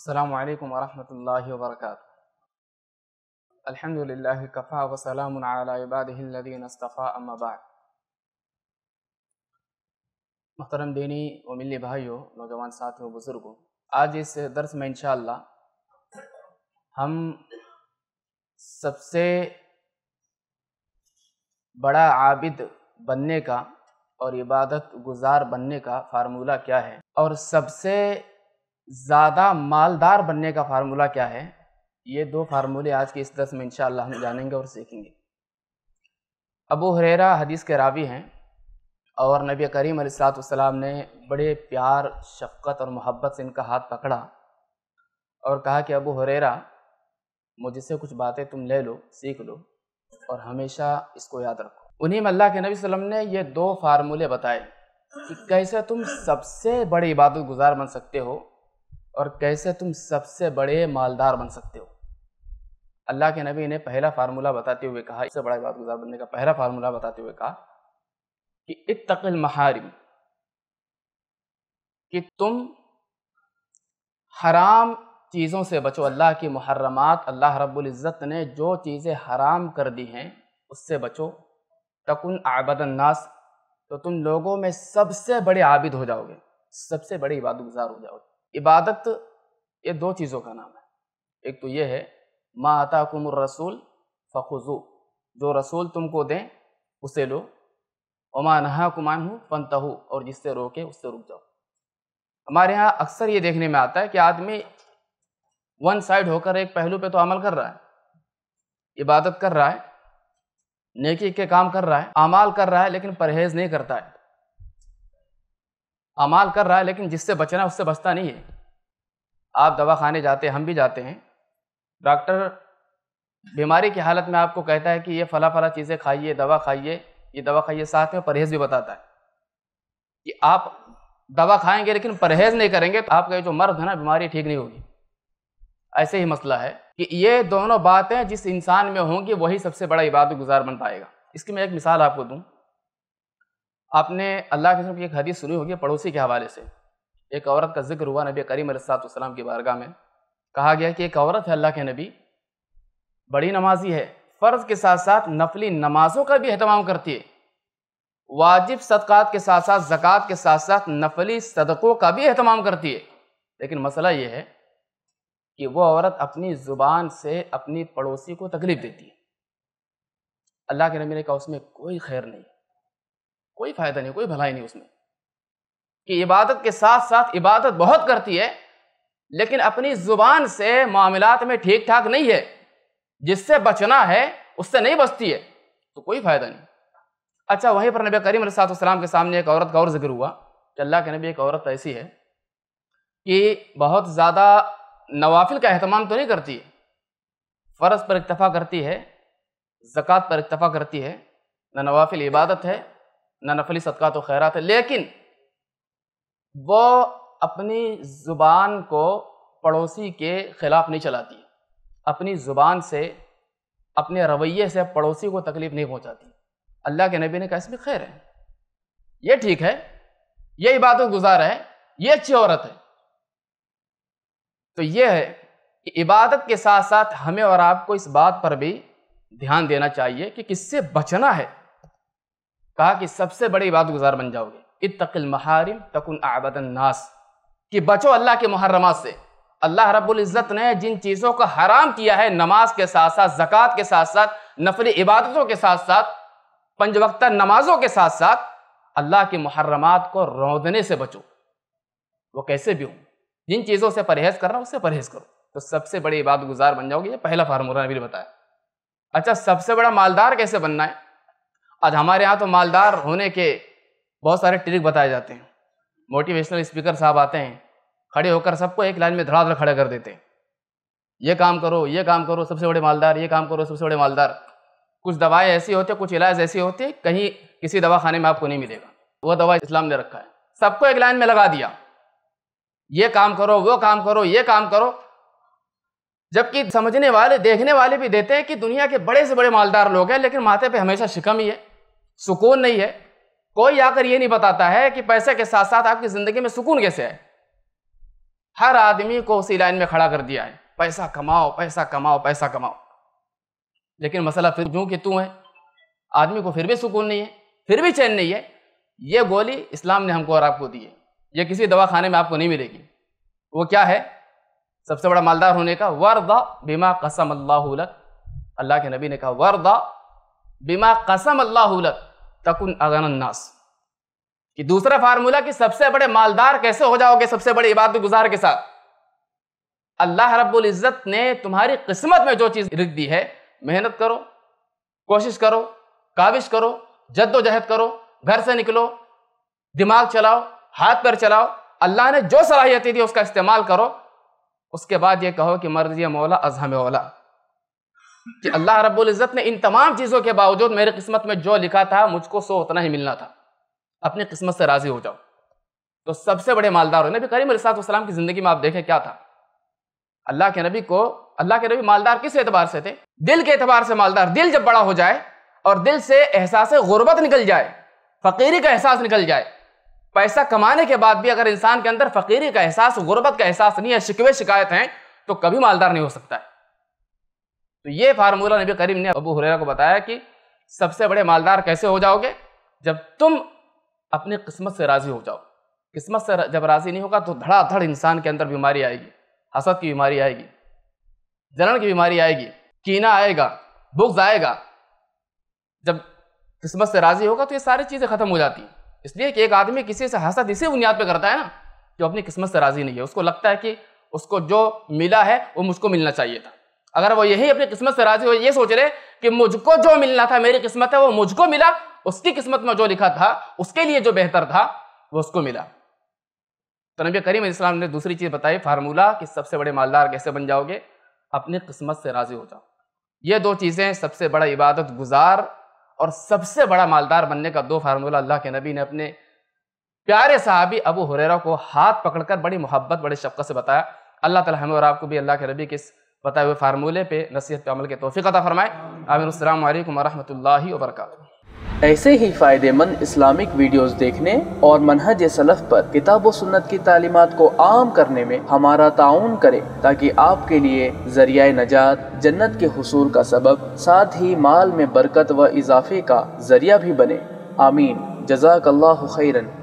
السلام عليكم ورحمة الله وبركاته الحمد لله كفى وسلام على عباده الذين اصطفى أما بعد محترम دینی और نوجوان भाइयों नौजवान آج اس درس میں انشاءاللہ ہم سب سے بڑا عابد بننے کا اور عبادت گزار بننے کا فارمولا کیا ہے اور سب سے ज़्यादा मालदार बनने का फार्मूला क्या है ये दो फार्मूले आज के इस दस में इंशाल्लाह हम जानेंगे और सीखेंगे अबू हरेरा हदीस के रावी हैं और नबी करीम सलाम ने बड़े प्यार शफकत और मोहब्बत से इनका हाथ पकड़ा और कहा कि अबू हरेरा मुझसे कुछ बातें तुम ले लो सीख लो और हमेशा इसको याद रखो उन्हीं में अल्लाह के नबी वसल्लम ने ये दो फार्मूले बताए कि कैसे तुम सबसे बड़े इबादत गुजार बन सकते हो और कैसे तुम सबसे बड़े मालदार बन सकते हो अल्लाह के नबी ने पहला फार्मूला बताते हुए कहा इससे बड़ा बात गुजार बनने का पहला फार्मूला बताते हुए कहा कि इतकल महारिम कि तुम हराम चीज़ों से बचो अल्लाह की मुहर्रमात अल्लाह रब्बुल इज़्ज़त ने जो चीज़ें हराम कर दी हैं उससे बचो तकुन आबदन्नास तो तुम लोगों में सबसे बड़े आबिद हो जाओगे सबसे बड़े इबादत गुजार हो जाओगे इबादत ये दो चीज़ों का नाम है एक तो ये है मा आता कुमर रसूल फ़खुजू जो रसूल तुमको दें उसे लो ओमा नहा कुमान हो फन तहु और जिससे रोके उससे रुक जाओ हमारे यहाँ अक्सर ये देखने में आता है कि आदमी वन साइड होकर एक पहलू पे तो अमल कर रहा है इबादत कर रहा है नेकी के काम कर रहा है अमाल कर रहा है लेकिन परहेज नहीं करता है अमाल कर रहा है लेकिन जिससे बचना उससे बचता नहीं है आप दवा खाने जाते हैं हम भी जाते हैं डॉक्टर बीमारी की हालत में आपको कहता है कि ये फला फला चीज़ें खाइए दवा खाइए ये दवा खाइए साथ में परहेज भी बताता है कि आप दवा खाएंगे लेकिन परहेज नहीं करेंगे तो आपका जो मर्द है ना बीमारी ठीक नहीं होगी ऐसे ही मसला है कि ये दोनों बातें जिस इंसान में होंगी वही सबसे बड़ा इबादत गुजार बन पाएगा इसकी मैं एक मिसाल आपको दूँ आपने अल्लाह के की एक हदीस सुनी होगी पड़ोसी के हवाले से एक औरत का जिक्र हुआ नबी करीम सलाम की बारगाह में कहा गया कि एक औरत है अल्लाह के नबी बड़ी नमाजी है फ़र्ज़ के साथ साथ नफली नमाजों का भी अहतमाम करती है वाजिब सदक़ात के साथ साथ ज़क़़त के साथ साथ नफली सदक़ों का भी अहतमाम करती है लेकिन मसला ये है कि वो औरत अपनी ज़ुबान से अपनी पड़ोसी को तकलीफ़ देती है अल्लाह के नबी ने कहा उसमें कोई खैर नहीं कोई फायदा नहीं कोई भलाई नहीं उसमें कि इबादत के साथ साथ इबादत बहुत करती है लेकिन अपनी ज़ुबान से मामलात में ठीक ठाक नहीं है जिससे बचना है उससे नहीं बचती है तो कोई फ़ायदा नहीं अच्छा वहीं पर नबी करीम सलाम के सामने एक औरत का और जिक्र हुआ कि अल्लाह के नबी एक औरत तो ऐसी है कि बहुत ज़्यादा नवाफिल का अहतमाम तो नहीं करती फ़र्ज़ पर इतफ़ा करती है ज़क़़त पर इतफ़ा करती है न नवाफिल इबादत है ना नफली सदका तो खैरात है लेकिन वो अपनी ज़ुबान को पड़ोसी के ख़िलाफ़ नहीं चलाती अपनी ज़ुबान से अपने रवैये से पड़ोसी को तकलीफ़ नहीं पहुँचाती अल्लाह के नबी ने कहा इसमें खैर है ये ठीक है ये इबादत गुजार है ये अच्छी औरत है तो ये है कि इबादत के साथ साथ हमें और आपको इस बात पर भी ध्यान देना चाहिए कि किससे बचना है कहा कि सबसे बड़ी बात गुजार बन जाओगे इतकिल महारिम तकुन नास कि बचो अल्लाह के मुहर्रमात से अल्लाह रब्बुल इज़्ज़त ने जिन चीज़ों को हराम किया है नमाज के साथ साथ ज़क़़त के साथ साथ नफल इबादतों के साथ साथ पंज वक्त नमाजों के साथ साथ अल्लाह के मुहर्रमात को रौदने से बचो वो कैसे भी हों जिन चीज़ों से परहेज़ कर रहा हूँ उससे परहेज़ करो तो सबसे बड़ी इबादत गुजार बन जाओगे ये पहला फार्मूला ने भी बताया अच्छा सबसे बड़ा मालदार कैसे बनना है आज हमारे यहाँ तो मालदार होने के बहुत सारे ट्रिक बताए जाते हैं मोटिवेशनल स्पीकर साहब आते हैं खड़े होकर सबको एक लाइन में धड़ाधड़ खड़े कर देते हैं ये काम करो ये काम करो सबसे बड़े मालदार ये काम करो सबसे बड़े मालदार कुछ दवाएं ऐसी होती कुछ इलाज ऐसे होते कहीं किसी दवा खाने में आपको नहीं मिलेगा वह दवा इस्लाम ने रखा है सबको एक लाइन में लगा दिया ये काम करो वो काम करो ये काम करो जबकि समझने वाले देखने वाले भी देते हैं कि दुनिया के बड़े से बड़े मालदार लोग हैं लेकिन माथे पे हमेशा शिकम ही है सुकून नहीं है कोई आकर ये नहीं बताता है कि पैसे के साथ साथ आपकी ज़िंदगी में सुकून कैसे है हर आदमी को उसी लाइन में खड़ा कर दिया है पैसा कमाओ पैसा कमाओ पैसा कमाओ लेकिन मसला फिर यूँ कि तू है आदमी को फिर भी सुकून नहीं है फिर भी चैन नहीं है ये गोली इस्लाम ने हमको और आपको दी है ये किसी दवा खाने में आपको नहीं मिलेगी वो क्या है सबसे बड़ा मालदार होने का वरदा बीमा कसम अल्लाह अल्लाह के नबी ने कहा वरदा बीमा कसम अल्लाह तकुन नास कि दूसरा फार्मूला कि सबसे बड़े मालदार कैसे हो जाओगे सबसे बड़े इबादत गुजार के साथ अल्लाह रब्बुल इज़्ज़त ने तुम्हारी किस्मत में जो चीज़ रख दी है मेहनत करो कोशिश करो काविश करो जद्दोजहद करो घर से निकलो दिमाग चलाओ हाथ पर चलाओ अल्लाह ने जो सलाहियत दी उसका इस्तेमाल करो उसके बाद ये कहो कि मर्जी मौला अजहम मौला कि अल्लाह रब्बुल इज़्ज़त ने इन तमाम चीज़ों के बावजूद मेरी किस्मत में जो लिखा था मुझको सो उतना ही मिलना था अपनी किस्मत से राज़ी हो जाओ तो सबसे बड़े मालदार हो नबी करीम सलाम की ज़िंदगी में आप देखें क्या था अल्लाह के नबी को अल्लाह के नबी मालदार किस एतबार से थे दिल के एतबार से मालदार दिल जब बड़ा हो जाए और दिल से एहसास गुरबत निकल जाए फ़कीरी का एहसास निकल जाए पैसा कमाने के बाद भी अगर इंसान के अंदर फ़कीरी का एहसास गुरबत का एहसास नहीं है शिकवे शिकायत हैं तो कभी मालदार नहीं हो सकता है तो ये फार्मूला नबी करीम ने अबू हुररा को बताया कि सबसे बड़े मालदार कैसे हो जाओगे जब तुम अपनी किस्मत से राज़ी हो जाओ किस्मत से जब राज़ी नहीं होगा तो धड़ाधड़ इंसान के अंदर बीमारी आएगी हसद की बीमारी आएगी जलन की बीमारी आएगी कीना आएगा बुग्ज आएगा जब किस्मत से राज़ी होगा तो ये सारी चीज़ें ख़त्म हो जाती इसलिए कि एक आदमी किसी से हसद इसी बुनियाद पर करता है ना जो अपनी किस्मत से राज़ी नहीं है उसको लगता है कि उसको जो मिला है वो मुझको मिलना चाहिए था अगर वो यही अपनी किस्मत से राजी हो ये सोच रहे कि मुझको जो मिलना था मेरी किस्मत है वो मुझको मिला उसकी किस्मत में जो लिखा था उसके लिए जो बेहतर था वो उसको मिला तो नबी करीम इस्लाम ने दूसरी चीज़ बताई फार्मूला कि सबसे बड़े मालदार कैसे बन जाओगे अपनी किस्मत से राजी हो जाओ ये दो चीज़ें सबसे बड़ा इबादत गुजार और सबसे बड़ा मालदार बनने का दो फार्मूला अल्लाह के नबी ने अपने प्यारे साहबी अबू हुरेरा को हाथ पकड़कर बड़ी मोहब्बत बड़े शफकत से बताया अल्लाह ताला हमें और आपको भी अल्लाह के नबी के इस बताए हुए फार्मूले पे नसीहत पे अमल के तोफ़ी अदा फ़रमाए आमिन वरहमल वर्क ऐसे ही फ़ायदेमंद इस्लामिक वीडियोस देखने और मनहज सलफ़ पर किताब व सुन्नत की तालीमत को आम करने में हमारा ताउन करें ताकि आपके लिए जरिया नजात जन्नत के हसूल का सबब साथ ही माल में बरकत व इजाफे का जरिया भी बने आमीन जजाकल्ला खैरन